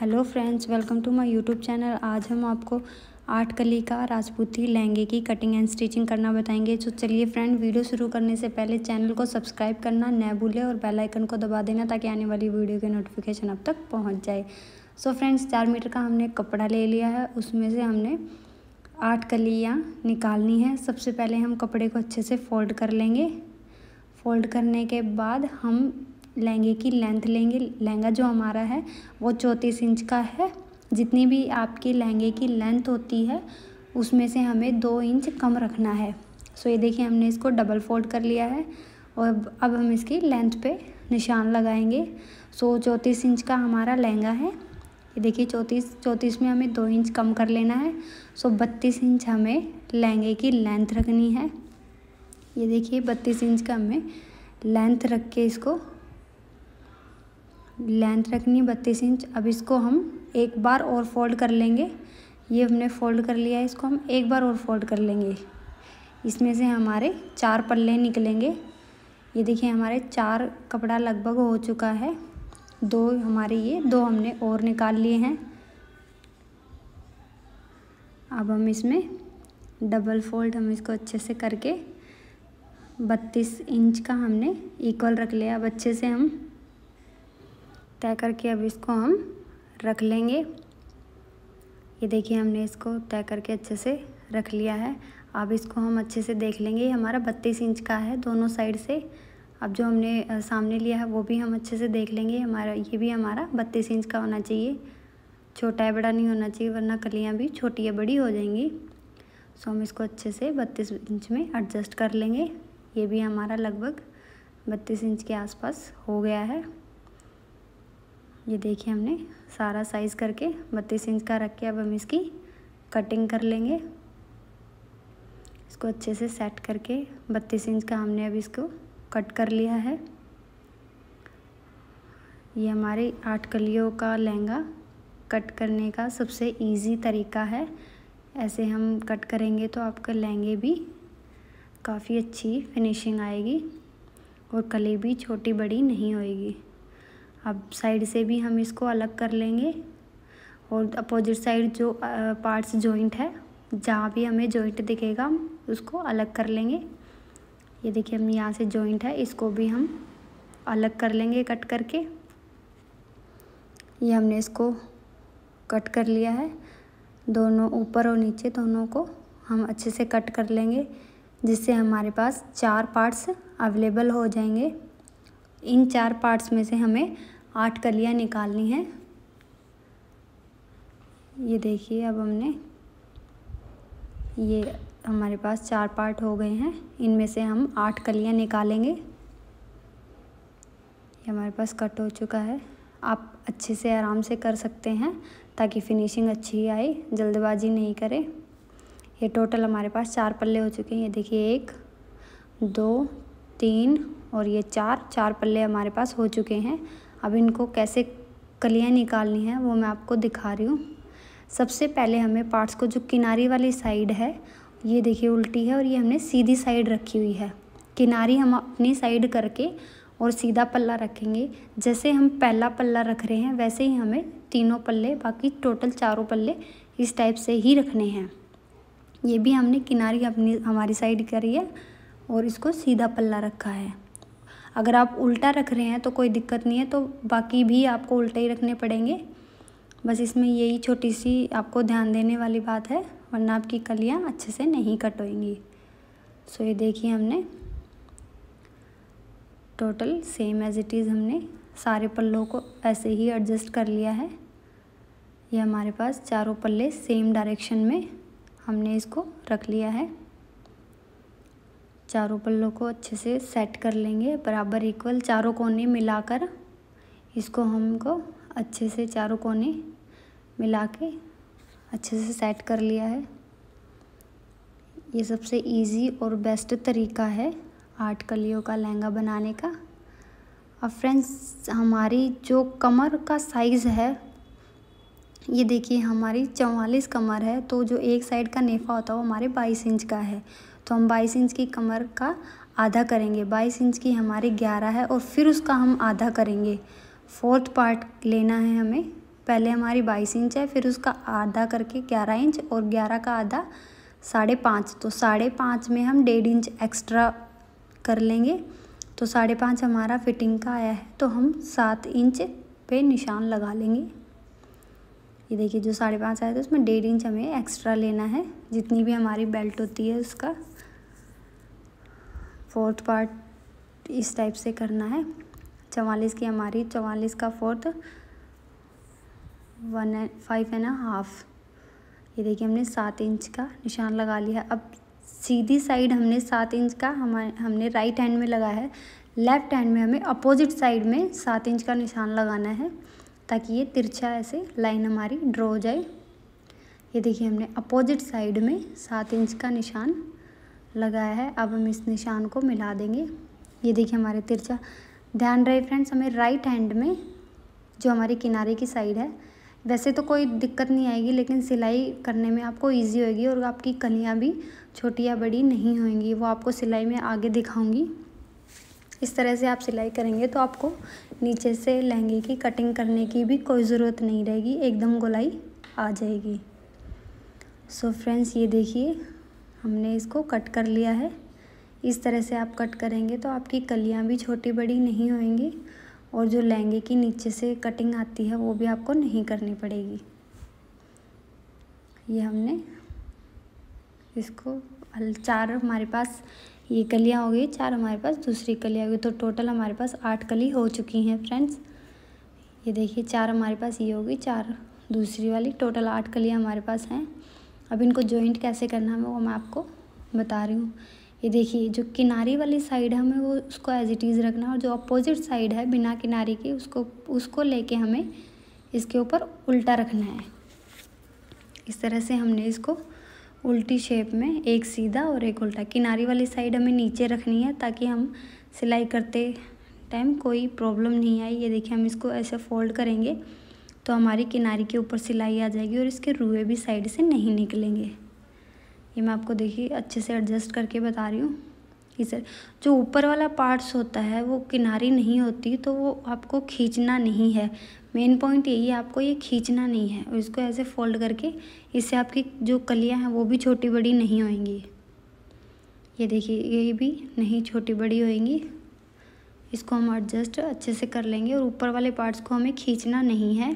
hello friends welcome to my YouTube channel आज हम आपको आठ कली का राजपूती लहंगे की कटिंग एंड स्टिचिंग करना बताएंगे तो चलिए फ्रेंड वीडियो शुरू करने से पहले चैनल को सब्सक्राइब करना न भूले और बेल आइकन को दबा देना ताकि आने वाली वीडियो के नोटिफिकेशन अब तक पहुंच जाए सो so फ्रेंड्स चार मीटर का हमने कपड़ा ले लिया है उसमें से हमने आठ कलियाँ निकालनी है सबसे पहले हम कपड़े को अच्छे से फोल्ड कर लेंगे फोल्ड करने के बाद हम लहंगे की लेंथ लेंगे लहंगा जो हमारा है वो चौंतीस इंच का है जितनी भी आपके लहंगे की लेंथ होती है उसमें से हमें दो इंच कम रखना है सो ये देखिए हमने इसको डबल फोल्ड कर लिया है और अब हम इसकी लेंथ पे निशान लगाएंगे सो चौंतीस इंच का हमारा लहंगा है ये देखिए चौंतीस चौंतीस में हमें दो इंच कम कर लेना है सो बत्तीस इंच हमें लहंगे की लेंथ रखनी है ये देखिए बत्तीस इंच का हमें लेंथ रख के इसको लेंथ रखनी है बत्तीस इंच अब इसको हम एक बार और फोल्ड कर लेंगे ये हमने फोल्ड कर लिया है इसको हम एक बार और फोल्ड कर लेंगे इसमें से हमारे चार पल्ले निकलेंगे ये देखिए हमारे चार कपड़ा लगभग हो चुका है दो हमारे ये दो हमने और निकाल लिए हैं अब हम इसमें डबल फोल्ड हम इसको अच्छे से करके बत्तीस इंच का हमने इक्वल रख लिया अब अच्छे से हम तय करके अब इसको हम रख लेंगे ये देखिए हमने इसको तय करके अच्छे से रख लिया है अब इसको हम अच्छे से देख लेंगे ये हमारा बत्तीस इंच का है दोनों साइड से अब जो हमने सामने लिया है वो भी हम अच्छे से देख लेंगे हमारा ये भी हमारा बत्तीस इंच का होना चाहिए छोटा या बड़ा नहीं होना चाहिए वरना कलियाँ भी छोटी या बड़ी हो जाएंगी सो हम इसको अच्छे से बत्तीस इंच में एडजस्ट कर लेंगे ये भी हमारा लगभग बत्तीस इंच के आसपास हो गया है ये देखिए हमने सारा साइज़ करके बत्तीस इंच का रख के अब हम इसकी कटिंग कर लेंगे इसको अच्छे से सेट करके बत्तीस इंच का हमने अब इसको कट कर लिया है ये हमारे आठ कलियों का लहंगा कट करने का सबसे इजी तरीका है ऐसे हम कट करेंगे तो आपके लहंगे भी काफ़ी अच्छी फिनिशिंग आएगी और कली भी छोटी बड़ी नहीं होएगी अब साइड से भी हम इसको अलग कर लेंगे और अपोजिट साइड जो पार्ट्स जॉइंट है जहाँ भी हमें जॉइंट दिखेगा हम उसको अलग कर लेंगे ये देखिए हम यहाँ से जॉइंट है इसको भी हम अलग कर लेंगे कट करके ये हमने इसको कट कर लिया है दोनों ऊपर और नीचे दोनों को हम अच्छे से कट कर लेंगे जिससे हमारे पास चार पार्ट्स अवेलेबल हो जाएंगे इन चार पार्ट्स में से हमें आठ कलियाँ निकालनी है ये देखिए अब हमने ये हमारे पास चार पार्ट हो गए हैं इनमें से हम आठ कलियाँ निकालेंगे ये हमारे पास कट हो चुका है आप अच्छे से आराम से कर सकते हैं ताकि फिनिशिंग अच्छी आए जल्दबाजी नहीं करें ये टोटल हमारे पास चार पल्ले हो चुके हैं ये देखिए एक दो तीन और ये चार चार पल्ले हमारे पास हो चुके हैं अब इनको कैसे कलियाँ निकालनी है वो मैं आपको दिखा रही हूँ सबसे पहले हमें पार्ट्स को जो किनारी वाली साइड है ये देखिए उल्टी है और ये हमने सीधी साइड रखी हुई है किनारी हम अपनी साइड करके और सीधा पल्ला रखेंगे जैसे हम पहला पल्ला रख रहे हैं वैसे ही हमें तीनों पल्ले बाकी टोटल चारों पल्ले इस टाइप से ही रखने हैं ये भी हमने किनारी अपनी हमारी साइड करी है और इसको सीधा पल्ला रखा है अगर आप उल्टा रख रहे हैं तो कोई दिक्कत नहीं है तो बाकी भी आपको उल्टा ही रखने पड़ेंगे बस इसमें यही छोटी सी आपको ध्यान देने वाली बात है वरना आपकी कलियाँ अच्छे से नहीं कट सो ये देखिए हमने total same as it is हमने सारे पल्लों को ऐसे ही एडजस्ट कर लिया है ये हमारे पास चारों पल्ले सेम डायरेक्शन में हमने इसको रख लिया है चारों पल्लों को अच्छे से सेट कर लेंगे बराबर इक्वल चारों कोने मिलाकर इसको हमको अच्छे से चारों कोने मिला के अच्छे से सेट कर लिया है ये सबसे इजी और बेस्ट तरीका है आठ कलियों का लहंगा बनाने का अब फ्रेंड्स हमारी जो कमर का साइज़ है ये देखिए हमारी चौवालीस कमर है तो जो एक साइड का नेफा होता है वो हमारे बाईस इंच का है तो हम बाईस इंच की कमर का आधा करेंगे बाईस इंच की हमारी ग्यारह है और फिर उसका हम आधा करेंगे फोर्थ पार्ट लेना है हमें पहले हमारी बाईस इंच है फिर उसका आधा करके ग्यारह इंच और ग्यारह का आधा साढ़े पाँच तो साढ़े पाँच में हम डेढ़ इंच एक्स्ट्रा कर लेंगे तो साढ़े पाँच हमारा फिटिंग का आया है तो हम सात इंच पे निशान लगा लेंगे ये देखिए जो साढ़े पाँच आया था उसमें डेढ़ इंच हमें एक्स्ट्रा लेना है जितनी भी हमारी बेल्ट होती है उसका फोर्थ पार्ट इस टाइप से करना है चवालीस की हमारी चवालीस का fourth one and five and half ये देखिए हमने सात इंच का निशान लगा लिया अब सीधी साइड हमने सात इंच का हमारे हमने राइट हैंड में लगा है लेफ्ट हैंड में हमें अपोजिट साइड में सात इंच का निशान लगाना है ताकि ये तिरछा ऐसे लाइन हमारी ड्रॉ हो जाए ये देखिए हमने अपोजिट साइड में सात इंच का निशान लगाया है अब हम इस निशान को मिला देंगे ये देखिए हमारे तिरछा ध्यान रहे फ्रेंड्स हमें राइट हैंड में जो हमारे किनारे की साइड है वैसे तो कोई दिक्कत नहीं आएगी लेकिन सिलाई करने में आपको इजी होगी और आपकी कलियाँ भी छोटी या बड़ी नहीं होंगी वो आपको सिलाई में आगे दिखाऊंगी इस तरह से आप सिलाई करेंगे तो आपको नीचे से लहंगे की कटिंग करने की भी कोई ज़रूरत नहीं रहेगी एकदम गोलाई आ जाएगी सो so फ्रेंड्स ये देखिए हमने इसको कट कर लिया है इस तरह से आप कट करेंगे तो आपकी कलियाँ भी छोटी बड़ी नहीं होंगी और जो लहंगे की नीचे से कटिंग आती है वो भी आपको नहीं करनी पड़ेगी ये हमने इसको चार हमारे पास ये कलियाँ हो गई चार हमारे पास दूसरी कलियाँ हो गई तो टोटल हमारे पास आठ कली हो चुकी हैं फ्रेंड्स ये देखिए चार हमारे पास ये होगी चार दूसरी वाली टोटल आठ कलियाँ हमारे पास हैं अब इनको जॉइंट कैसे करना है वो मैं आपको बता रही हूँ ये देखिए जो किनारी वाली साइड है हमें वो उसको एज इट इज़ रखना है और जो अपोजिट साइड है बिना किनारी के उसको उसको लेके हमें इसके ऊपर उल्टा रखना है इस तरह से हमने इसको उल्टी शेप में एक सीधा और एक उल्टा किनारी वाली साइड हमें नीचे रखनी है ताकि हम सिलाई करते टाइम कोई प्रॉब्लम नहीं आई ये देखिए हम इसको ऐसे फोल्ड करेंगे तो हमारी किनारी के ऊपर सिलाई आ जाएगी और इसके रुए भी साइड से नहीं निकलेंगे ये मैं आपको देखिए अच्छे से एडजस्ट करके बता रही हूँ इसे जो ऊपर वाला पार्ट्स होता है वो किनारी नहीं होती तो वो आपको खींचना नहीं है मेन पॉइंट यही है आपको ये खींचना नहीं है और इसको ऐसे फोल्ड करके इससे आपकी जो कलियाँ हैं वो भी छोटी बड़ी नहीं होएंगी ये देखिए ये भी नहीं छोटी बड़ी होएंगी इसको हम एडजस्ट अच्छे से कर लेंगे और ऊपर वाले पार्ट्स को हमें खींचना नहीं है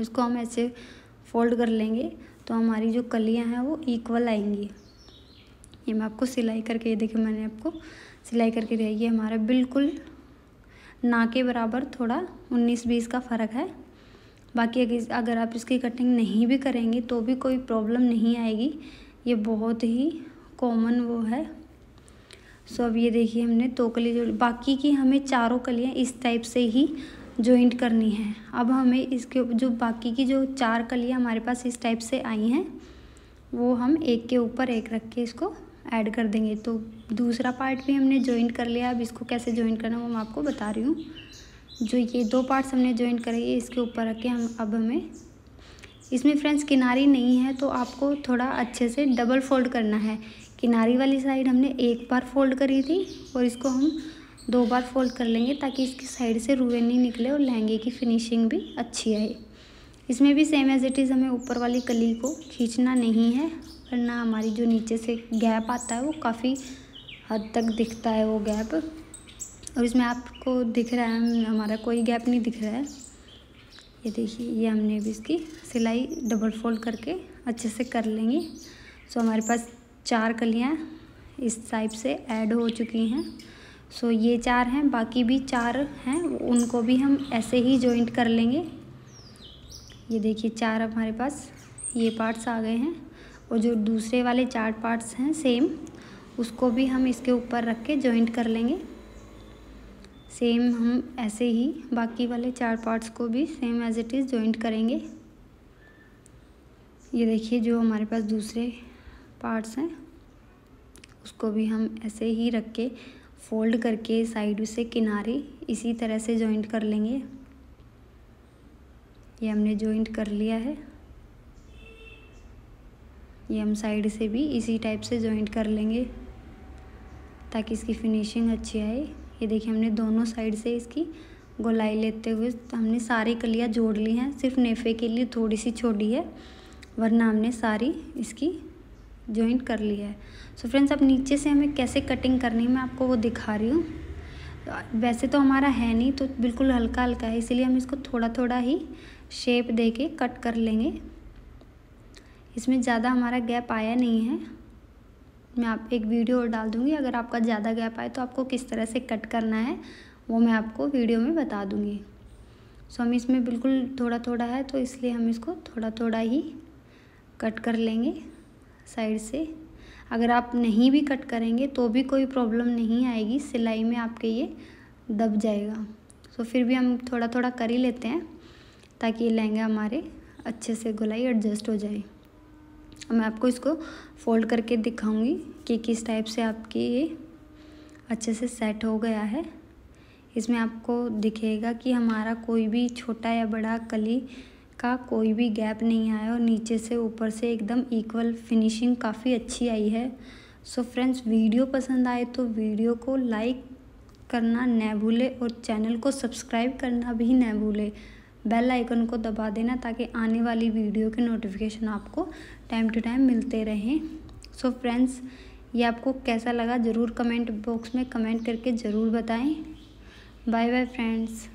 इसको हम ऐसे फोल्ड कर लेंगे तो हमारी जो कलियां हैं वो इक्वल आएंगी ये मैं आपको सिलाई करके ये देखिए मैंने आपको सिलाई करके दिया ये हमारा बिल्कुल ना के बराबर थोड़ा उन्नीस बीस का फ़र्क है बाकी अगर आप इसकी कटिंग नहीं भी करेंगे तो भी कोई प्रॉब्लम नहीं आएगी ये बहुत ही कॉमन वो है सो अब ये देखिए हमने तो कली जोड़ी बाकी की हमें चारों कलियाँ इस टाइप से ही जॉइंट करनी है अब हमें इसके जो बाकी की जो चार कलियाँ हमारे पास इस टाइप से आई हैं वो हम एक के ऊपर एक रख के इसको ऐड कर देंगे तो दूसरा पार्ट भी हमने जॉइंट कर लिया अब इसको कैसे जॉइंट करना वो मैं आपको बता रही हूँ जो ये दो पार्ट्स हमने जॉइंट करे ये इसके ऊपर रख के हम अब हमें इसमें फ्रेंड्स किनारी नहीं है तो आपको थोड़ा अच्छे से डबल फोल्ड करना है किनारी वाली साइड हमने एक बार फोल्ड करी थी और इसको हम दो बार फोल्ड कर लेंगे ताकि इसकी साइड से रुए नहीं निकले और लहंगे की फिनिशिंग भी अच्छी आए इसमें भी सेम एज इट इज़ हमें ऊपर वाली कली को खींचना नहीं है वरना हमारी जो नीचे से गैप आता है वो काफ़ी हद तक दिखता है वो गैप और इसमें आपको दिख रहा है हमारा कोई गैप नहीं दिख रहा है ये देखिए ये हमने भी इसकी सिलाई डबल फोल्ड करके अच्छे से कर लेंगे सो हमारे पास चार कलियाँ इस टाइप से ऐड हो चुकी हैं सो ये चार हैं बाकी भी चार हैं उनको भी हम ऐसे ही जॉइंट कर लेंगे ये देखिए चार हमारे पास ये पार्ट्स आ गए हैं और जो दूसरे वाले चार पार्ट्स हैं सेम उसको भी हम इसके ऊपर रख के जॉइंट कर लेंगे सेम हम ऐसे ही बाकी वाले चार पार्ट्स को भी same as it is joint करेंगे ये देखिए जो हमारे पास दूसरे पार्ट्स हैं उसको भी हम ऐसे ही रख के फोल्ड करके साइड से किनारे इसी तरह से जॉइंट कर लेंगे ये हमने जॉइंट कर लिया है ये हम साइड से भी इसी टाइप से जॉइंट कर लेंगे ताकि इसकी फिनिशिंग अच्छी आए ये देखिए हमने दोनों साइड से इसकी गोलाई लेते हुए तो हमने सारी कलियाँ जोड़ ली हैं सिर्फ नेफे के लिए थोड़ी सी छोड़ी है वरना हमने सारी इसकी ज्वाइंट कर लिया है सो फ्रेंड्स अब नीचे से हमें कैसे कटिंग करनी है मैं आपको वो दिखा रही हूँ वैसे तो हमारा है नहीं तो बिल्कुल हल्का हल्का है इसीलिए हम इसको थोड़ा थोड़ा ही शेप दे के कट कर लेंगे इसमें ज़्यादा हमारा गैप आया नहीं है मैं आप एक वीडियो और डाल दूँगी अगर आपका ज़्यादा गैप आए तो आपको किस तरह से कट करना है वो मैं आपको वीडियो में बता दूँगी सो हम इसमें बिल्कुल थोड़ा थोड़ा है तो इसलिए हम इसको थोड़ा थोड़ा ही कट कर लेंगे साइड से अगर आप नहीं भी कट करेंगे तो भी कोई प्रॉब्लम नहीं आएगी सिलाई में आपके ये दब जाएगा सो फिर भी हम थोड़ा थोड़ा कर ही लेते हैं ताकि ये लहंगा हमारे अच्छे से गुलाई एडजस्ट हो जाए मैं आपको इसको फोल्ड करके दिखाऊंगी कि किस टाइप से आपके ये अच्छे से सेट हो गया है इसमें आपको दिखेगा कि हमारा कोई भी छोटा या बड़ा कली का कोई भी गैप नहीं आया और नीचे से ऊपर से एकदम इक्वल फिनिशिंग काफ़ी अच्छी आई है सो फ्रेंड्स वीडियो पसंद आए तो वीडियो को लाइक करना न भूले और चैनल को सब्सक्राइब करना भी न भूले बेल आइकन को दबा देना ताकि आने वाली वीडियो के नोटिफिकेशन आपको टाइम टू टाइम मिलते रहें सो so फ्रेंड्स ये आपको कैसा लगा ज़रूर कमेंट बॉक्स में कमेंट करके ज़रूर बताएं बाय बाय फ्रेंड्स